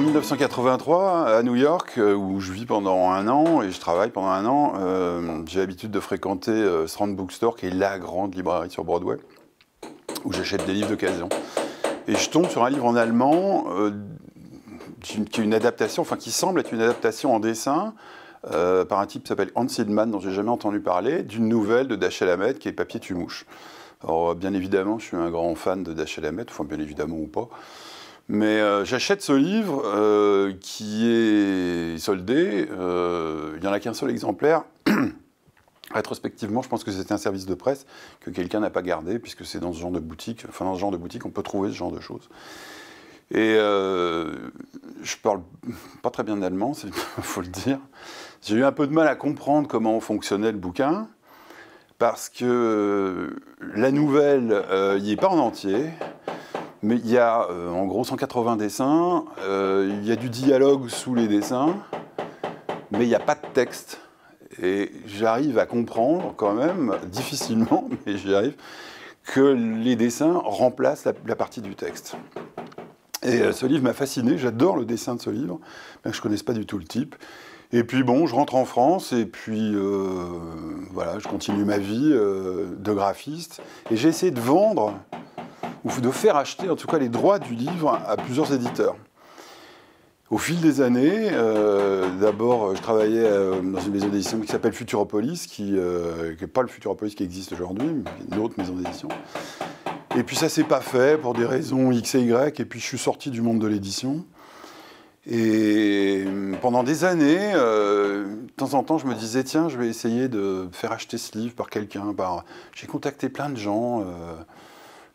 En 1983, hein, à New York, euh, où je vis pendant un an et je travaille pendant un an, euh, j'ai l'habitude de fréquenter euh, Strand Bookstore, qui est la grande librairie sur Broadway, où j'achète des livres d'occasion. Et je tombe sur un livre en allemand, qui, est une adaptation, enfin qui semble être une adaptation en dessin, par un type qui s'appelle Hans Edman, dont j'ai jamais entendu parler, d'une nouvelle de Dashiell Hammett qui est Papier Tumouche. Alors, bien évidemment, je suis un grand fan de Dashiell Hammett, enfin bien évidemment ou pas. Mais euh, j'achète ce livre euh, qui est soldé. Euh, il n'y en a qu'un seul exemplaire. Rétrospectivement, je pense que c'était un service de presse que quelqu'un n'a pas gardé, puisque c'est dans ce genre de boutique, enfin dans ce genre de boutique, on peut trouver ce genre de choses. Et je parle pas très bien d'allemand, il faut le dire. J'ai eu un peu de mal à comprendre comment fonctionnait le bouquin, parce que la nouvelle n'y est pas en entier. Mais il y a euh, en gros 180 dessins, euh, il y a du dialogue sous les dessins, mais il n'y a pas de texte. Et j'arrive à comprendre quand même, difficilement, mais j'y arrive, que les dessins remplacent la, partie du texte. Et euh, ce livre m'a fasciné, j'adore le dessin de ce livre, bien je ne connaisse pas du tout le type. Et puis bon, je rentre en France et puis voilà, je continue ma vie de graphiste. Et j'essaie de vendre ou de faire acheter en tout cas les droits du livre à plusieurs éditeurs. Au fil des années, euh, d'abord, je travaillais euh, dans une maison d'édition qui s'appelle Futuropolis, qui n'est euh, pas le Futuropolis qui existe aujourd'hui, mais une autre maison d'édition. Et puis ça s'est pas fait pour des raisons X et Y, et puis je suis sorti du monde de l'édition. Et pendant des années, de temps en temps, je me disais, tiens, je vais essayer de faire acheter ce livre par quelqu'un. Par... J'ai contacté plein de gens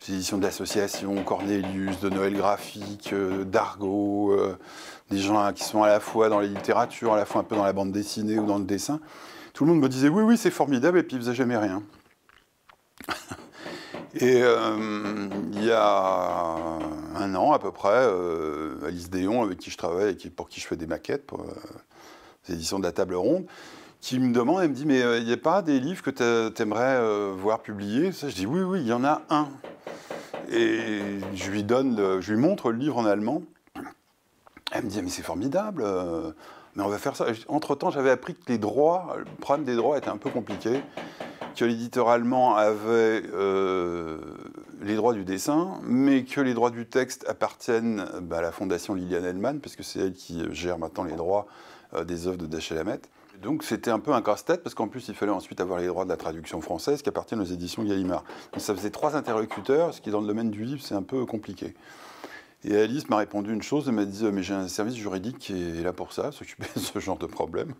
éditions de l'association Cornelius, de Noël Graphique, euh, d'Argo, euh, des gens qui sont à la fois dans la littérature, à la fois un peu dans la bande dessinée ou dans le dessin. Tout le monde me disait oui, oui, c'est formidable, et puis ils faisait jamais rien. Et euh, il y a un an à peu près, Alice Déon, avec qui je travaille et pour qui je fais des maquettes pour éditions de la table ronde, qui me demande, elle me dit, mais il n'y a pas des livres que tu aimerais voir publiés ça, Je dis, oui, oui, il y en a un. Et je lui, montre le livre en allemand. Elle me dit, mais c'est formidable, euh, mais on va faire ça. Entre-temps, j'avais appris que les droits, prendre des droits était un peu compliqué, que l'éditeur allemand avait euh, les droits du dessin, mais que les droits du texte appartiennent bah, à la fondation Liliane Hellman, puisque c'est elle qui gère maintenant les droits euh, des œuvres de Dashiell donc c'était un peu un casse-tête parce qu'en plus il fallait ensuite avoir les droits de la traduction française qui appartiennent aux éditions Gallimard. Donc ça faisait trois interlocuteurs, ce qui dans le domaine du livre c'est un peu compliqué. Et Alice m'a répondu une chose, elle m'a dit mais j'ai un service juridique qui est là pour ça, s'occuper de ce genre de problème.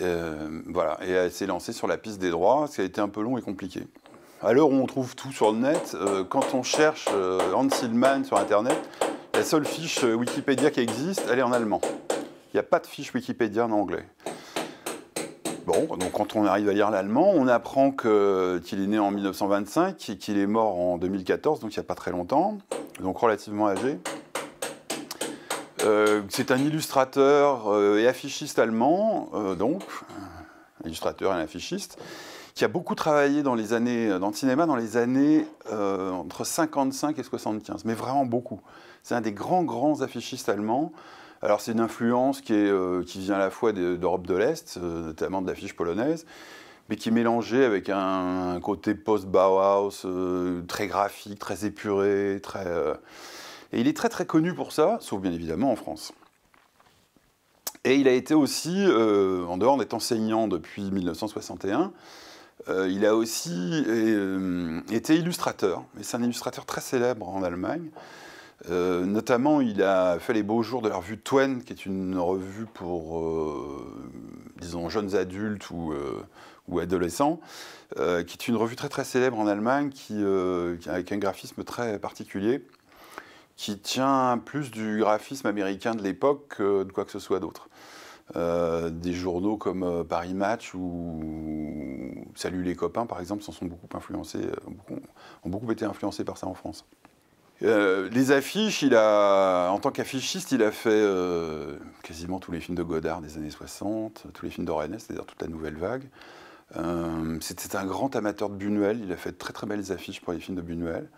Euh, voilà, et elle s'est lancée sur la piste des droits, ce qui a été un peu long et compliqué. À l'heure où on trouve tout sur le net, euh, quand on cherche euh, Hans Silman sur Internet, la seule fiche Wikipédia qui existe, elle est en allemand. Il n'y a pas de fiche Wikipédia en anglais. Bon, donc quand on arrive à lire l'allemand, on apprend qu'il est né en 1925 et qu'il est mort en 2014, donc il n'y a pas très longtemps, donc relativement âgé. Euh, c'est un illustrateur euh, et affichiste allemand, euh, donc, illustrateur et affichiste, qui a beaucoup travaillé dans, les années, dans le cinéma dans les années entre 55 et 75, mais vraiment beaucoup. C'est un des grands, grands affichistes allemands. Alors c'est une influence qui, euh, vient à la fois d'Europe de l'Est, euh, notamment de l'affiche polonaise, mais qui est mélangée avec un, côté post-Bauhaus, euh, très graphique, très épuré, Et il est très très connu pour ça, sauf bien évidemment en France. Et il a été aussi, en dehors d'être enseignant depuis 1961, il a aussi été illustrateur. Et c'est un illustrateur très célèbre en Allemagne. Euh, notamment, il a fait les beaux jours de la revue Twen », qui est une revue pour, euh, disons, jeunes adultes ou, euh, adolescents, qui est une revue très très célèbre en Allemagne, qui, avec un graphisme très particulier, qui tient plus du graphisme américain de l'époque que de quoi que ce soit d'autre. des journaux comme Paris Match ou Salut les copains, par exemple, s'en sont beaucoup influencés, ont beaucoup été influencés par ça en France. Euh, les affiches, il a, en tant qu'affichiste, il a fait euh, quasiment tous les films de Godard des années 60, tous les films d'Orenes, c'est-à-dire toute la nouvelle vague. Euh, c'était un grand amateur de Buñuel, il a fait de très très belles affiches pour les films de Buñuel.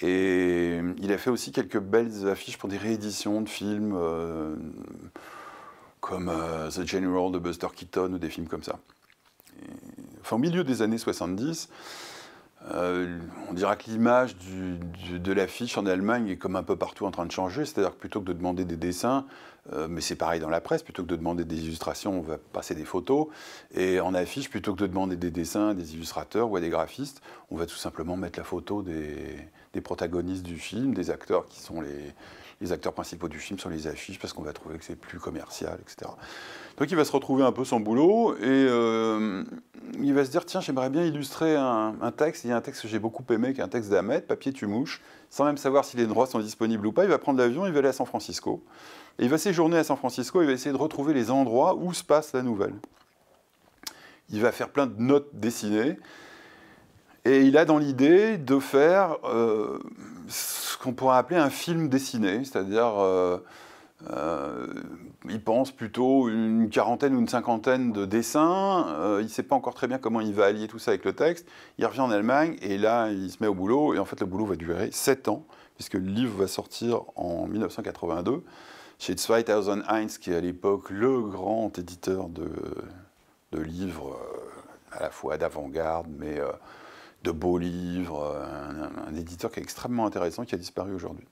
Et il a fait aussi quelques belles affiches pour des rééditions de films comme The General de Buster Keaton ou des films comme ça. enfin, au milieu des années 70, euh, on dira que l'image de l'affiche en Allemagne est comme un peu partout en train de changer, c'est-à-dire que plutôt que de demander des dessins, euh, mais c'est pareil dans la presse, plutôt que de demander des illustrations, on va passer des photos. Et en affiche, plutôt que de demander des dessins à des illustrateurs ou à des graphistes, on va tout simplement mettre la photo des, protagonistes du film, des acteurs qui sont les, acteurs principaux du film sur les affiches parce qu'on va trouver que c'est plus commercial, etc. Donc il va se retrouver un peu sans boulot et euh, il va se dire tiens j'aimerais bien illustrer un, texte. Il y a un texte que j'ai beaucoup aimé qui est un texte d'Ahmed, Papier tu mouches, sans même savoir si les droits sont disponibles ou pas. Il va prendre l'avion, il va aller à San Francisco. Et il va séjourner à San Francisco, il va essayer de retrouver les endroits où se passe la nouvelle. Il va faire plein de notes dessinées. Et il a dans l'idée de faire euh, ce qu'on pourrait appeler un film dessiné, c'est-à-dire euh, euh, il pense plutôt une quarantaine ou une cinquantaine de dessins. il ne sait pas encore très bien comment il va allier tout ça avec le texte. Il revient en Allemagne et là, il se met au boulot. Et en fait, le boulot va durer 7 ans, puisque le livre va sortir en 1982 chez Heinz qui est à l'époque le grand éditeur de, livres euh, à la fois d'avant-garde, mais euh, de beaux livres, euh, un, éditeur qui est extrêmement intéressant, qui a disparu aujourd'hui.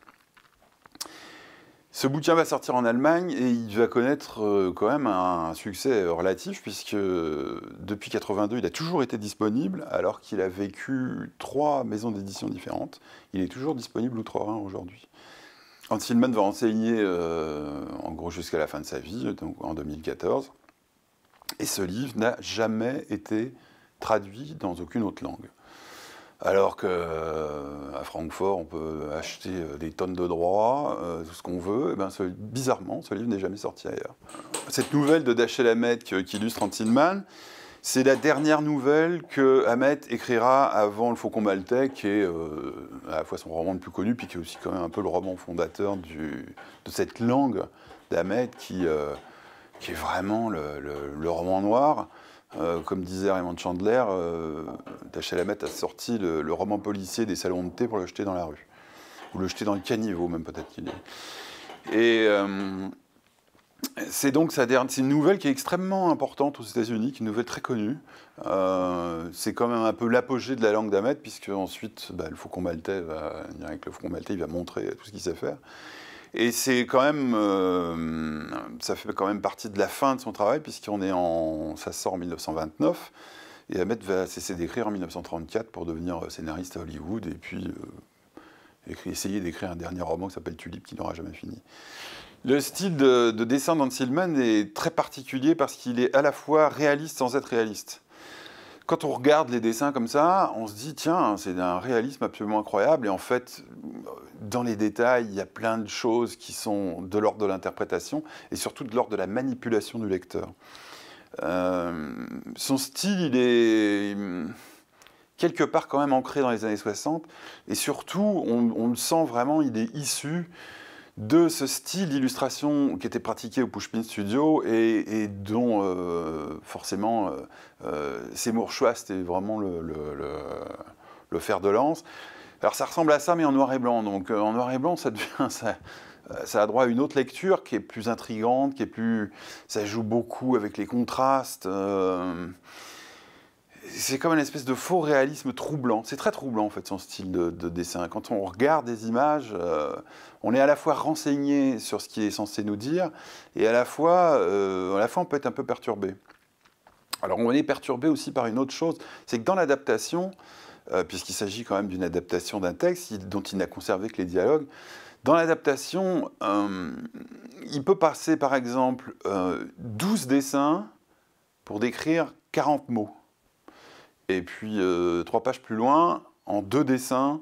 Ce bouquin va sortir en Allemagne et il va connaître quand même un succès relatif puisque depuis 82, il a toujours été disponible alors qu'il a vécu trois maisons d'édition différentes. Il est toujours disponible outre-Rhin aujourd'hui. Antilman va enseigner euh, en gros jusqu'à la fin de sa vie, donc en 2014. Et ce livre n'a jamais été traduit dans aucune autre langue. Alors qu'à euh, Francfort, on peut acheter euh, des tonnes de droits, tout ce qu'on veut. Eh ben, bizarrement, ce livre n'est jamais sorti ailleurs. Cette nouvelle de Dachet qui illustre Antilman. C'est la dernière nouvelle que Ahmed écrira avant Le Faucon Maltais, qui est euh, à la fois son roman le plus connu, puis qui est aussi quand même un peu le roman fondateur de cette langue d'Ahmed, qui, euh, est vraiment le, roman noir. Euh, comme disait Raymond Chandler, Tachel Hamet a sorti le, roman policier des salons de thé pour le jeter dans la rue. Ou le jeter dans le caniveau, même peut-être qu'il est. Et. C'est donc une nouvelle qui est extrêmement importante aux États-Unis, qui une nouvelle très connue. Euh, c'est quand même un peu l'apogée de la langue d'Ahmed, puisque ensuite, bah, le Faucon Maltais va, avec le Faucon Maltais, il va montrer tout ce qu'il sait faire. Et c'est quand même, euh, ça fait quand même partie de la fin de son travail, puisqu'on est en, ça sort en 1929, et Ahmed va cesser d'écrire en 1934 pour devenir scénariste à Hollywood, et puis euh, essayer d'écrire un dernier roman qui s'appelle Tulipe, qui n'aura jamais fini. Le style de, dessin d'Anne est très particulier parce qu'il est à la fois réaliste sans être réaliste. Quand on regarde les dessins comme ça, on se dit tiens, c'est d'un réalisme absolument incroyable. Et en fait, dans les détails, il y a plein de choses qui sont de l'ordre de l'interprétation et surtout de l'ordre de la manipulation du lecteur. Euh, son style, il est quelque part quand même ancré dans les années 60. Et surtout, on, on le sent vraiment, il est issu de ce style d'illustration qui était pratiqué au Pushpin Studio et, dont euh, forcément euh, euh Seymour Schwast c'était vraiment le, fer de lance. Alors ça ressemble à ça mais en noir et blanc. Donc euh, en noir et blanc ça devient ça, a droit à une autre lecture qui est plus intrigante, qui est plus ça joue beaucoup avec les contrastes c'est comme une espèce de faux réalisme troublant. C'est très troublant en fait son style de, dessin. Quand on regarde des images, euh, on est à la fois renseigné sur ce qui est censé nous dire et à la fois, euh, à la fois on peut être un peu perturbé. Alors on est perturbé aussi par une autre chose, c'est que dans l'adaptation, euh, puisqu'il s'agit quand même d'une adaptation d'un texte dont il n'a conservé que les dialogues, dans l'adaptation, il peut passer par exemple 12 dessins pour décrire 40 mots. Et puis, euh, trois pages plus loin, en deux dessins,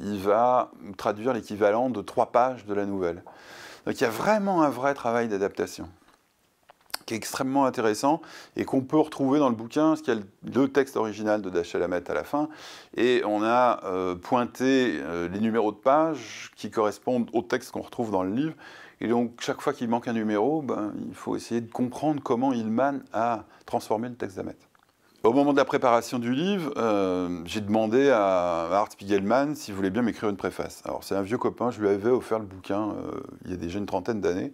il va traduire l'équivalent de trois pages de la nouvelle. Donc il y a vraiment un vrai travail d'adaptation qui est extrêmement intéressant et qu'on peut retrouver dans le bouquin, parce qu'il y a deux textes original de Hamet à la fin, et on a euh, pointé euh, les numéros de pages qui correspondent au texte qu'on retrouve dans le livre, et donc chaque fois qu'il manque un numéro, ben, il faut essayer de comprendre comment Ilman a transformé le texte d'Amet. Au moment de la préparation du livre, euh, j'ai demandé à Art Spiegelman s'il voulait bien m'écrire une préface. Alors, c'est un vieux copain, je lui avais offert le bouquin euh, il y a déjà une trentaine d'années.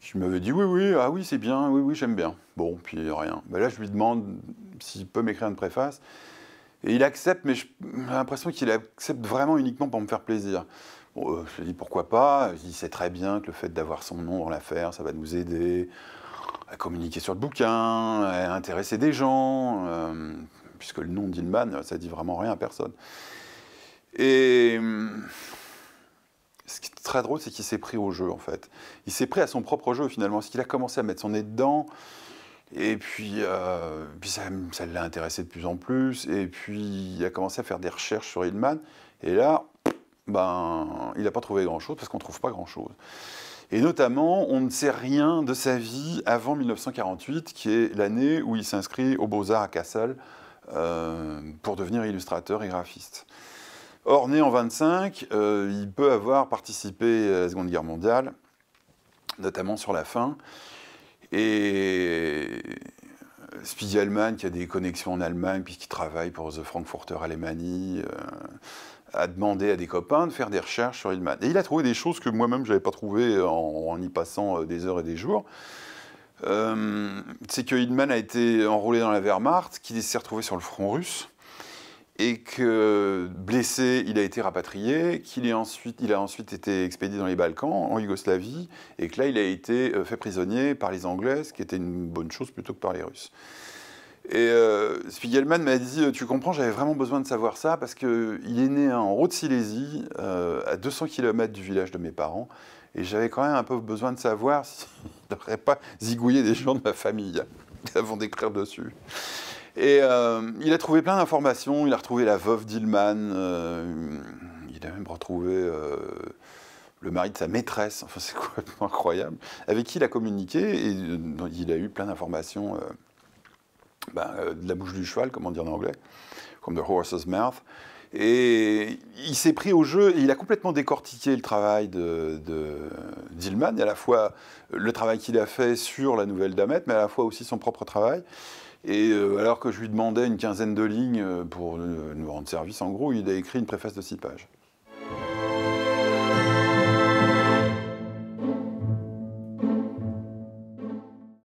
Je m'avais dit oui, oui, ah oui, c'est bien, oui, oui, j'aime bien. Bon, puis rien. Ben là, je lui demande s'il peut m'écrire une préface. Et il accepte, mais j'ai l'impression qu'il accepte vraiment uniquement pour me faire plaisir. Euh, je lui dis pourquoi pas. Il sait très bien que le fait d'avoir son nom dans l'affaire, ça va nous aider à communiquer sur le bouquin, à intéresser des gens, euh, puisque le nom d'Hillman, ça dit vraiment rien à personne. Et euh, ce qui est très drôle, c'est qu'il s'est pris au jeu, en fait. Il s'est pris à son propre jeu, finalement, parce qu'il a commencé à mettre son nez dedans. Et puis, euh, ça, l'a intéressé de plus en plus. Et puis, il a commencé à faire des recherches sur Hillman. Et là, ben, il n'a pas trouvé grand-chose, parce qu'on ne trouve pas grand-chose. Et notamment, on ne sait rien de sa vie avant 1948, qui est l'année où il s'inscrit aux Beaux-Arts à Kassel euh, pour devenir illustrateur et graphiste. Or, né en 25, euh, il peut avoir participé à la Seconde Guerre mondiale, notamment sur la fin. Et Spiegelman, qui a des connexions en Allemagne, puisqu'il travaille pour The Frankfurter Allemagne, euh, a demandé à des copains de faire des recherches sur Hillman. Et il a trouvé des choses que moi-même, je n'avais pas trouvées en, y passant euh, des heures et des jours. Euh, c'est que Hillman a été enrôlé dans la Wehrmacht, qu'il s'est retrouvé sur le front russe, et que blessé, il a été rapatrié, qu'il ensuite, il a ensuite été expédié dans les Balkans, en Yougoslavie, et que là, il a été euh, fait prisonnier par les Anglais, ce qui était une bonne chose plutôt que par les Russes. Et euh, Spiegelman m'a dit euh, Tu comprends, j'avais vraiment besoin de savoir ça parce qu'il est né en Haute-Silésie, euh, à 200 km du village de mes parents. Et j'avais quand même un peu besoin de savoir s'il n'aurait pas zigouillé des gens de ma famille avant d'écrire dessus. Et il a trouvé plein d'informations. Il a retrouvé la veuve d'Hillman. il a même retrouvé le mari de sa maîtresse, enfin c'est complètement incroyable, avec qui il a communiqué et il a eu plein d'informations. Ben, euh, de la bouche du cheval, comme on dit en anglais, comme the horse's mouth. Et il s'est pris au jeu, et il a complètement décortiqué le travail de, Dillman, et à la fois le travail qu'il a fait sur la nouvelle damette, mais à la fois aussi son propre travail. Et euh, alors que je lui demandais une quinzaine de lignes euh, pour nous rendre service, en gros, il a écrit une préface de six pages.